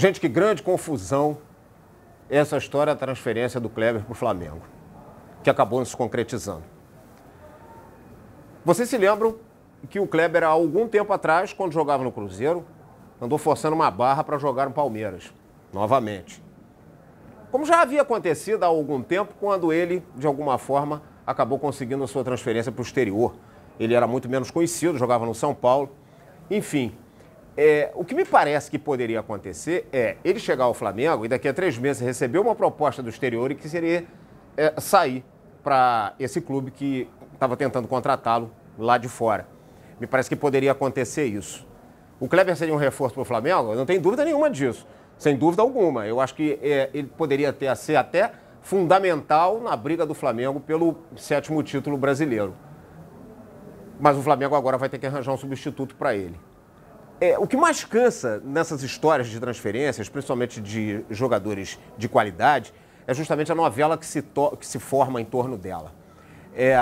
Gente, que grande confusão essa história da transferência do Kleber para o Flamengo, que acabou se concretizando. Vocês se lembram que o Kleber, há algum tempo atrás, quando jogava no Cruzeiro, andou forçando uma barra para jogar no Palmeiras, novamente. Como já havia acontecido há algum tempo, quando ele, de alguma forma, acabou conseguindo a sua transferência para o exterior. Ele era muito menos conhecido, jogava no São Paulo. Enfim, é, o que me parece que poderia acontecer é ele chegar ao Flamengo e daqui a três meses receber uma proposta do exterior e que seria é, sair para esse clube que estava tentando contratá-lo lá de fora. Me parece que poderia acontecer isso. O Kleber seria um reforço para o Flamengo? Eu não tenho dúvida nenhuma disso. Sem dúvida alguma. Eu acho que é, ele poderia ter, ser até fundamental na briga do Flamengo pelo sétimo título brasileiro. Mas o Flamengo agora vai ter que arranjar um substituto para ele. É, o que mais cansa nessas histórias de transferências, principalmente de jogadores de qualidade, é justamente a novela que se, que se forma em torno dela. É,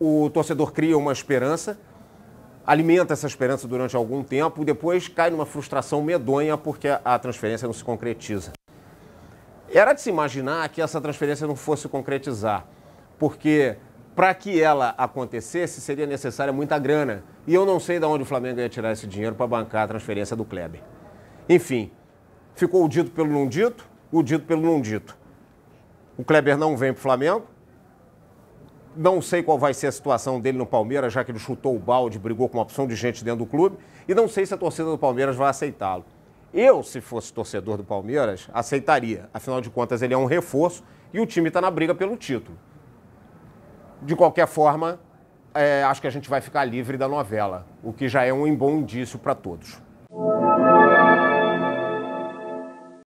o torcedor cria uma esperança, alimenta essa esperança durante algum tempo e depois cai numa frustração medonha porque a transferência não se concretiza. Era de se imaginar que essa transferência não fosse concretizar, porque para que ela acontecesse, seria necessária muita grana. E eu não sei de onde o Flamengo ia tirar esse dinheiro para bancar a transferência do Kleber. Enfim, ficou o dito pelo não dito, o dito pelo não dito. O Kleber não vem para o Flamengo. Não sei qual vai ser a situação dele no Palmeiras, já que ele chutou o balde, brigou com uma opção de gente dentro do clube. E não sei se a torcida do Palmeiras vai aceitá-lo. Eu, se fosse torcedor do Palmeiras, aceitaria. Afinal de contas, ele é um reforço e o time está na briga pelo título. De qualquer forma, é, acho que a gente vai ficar livre da novela, o que já é um bom indício para todos.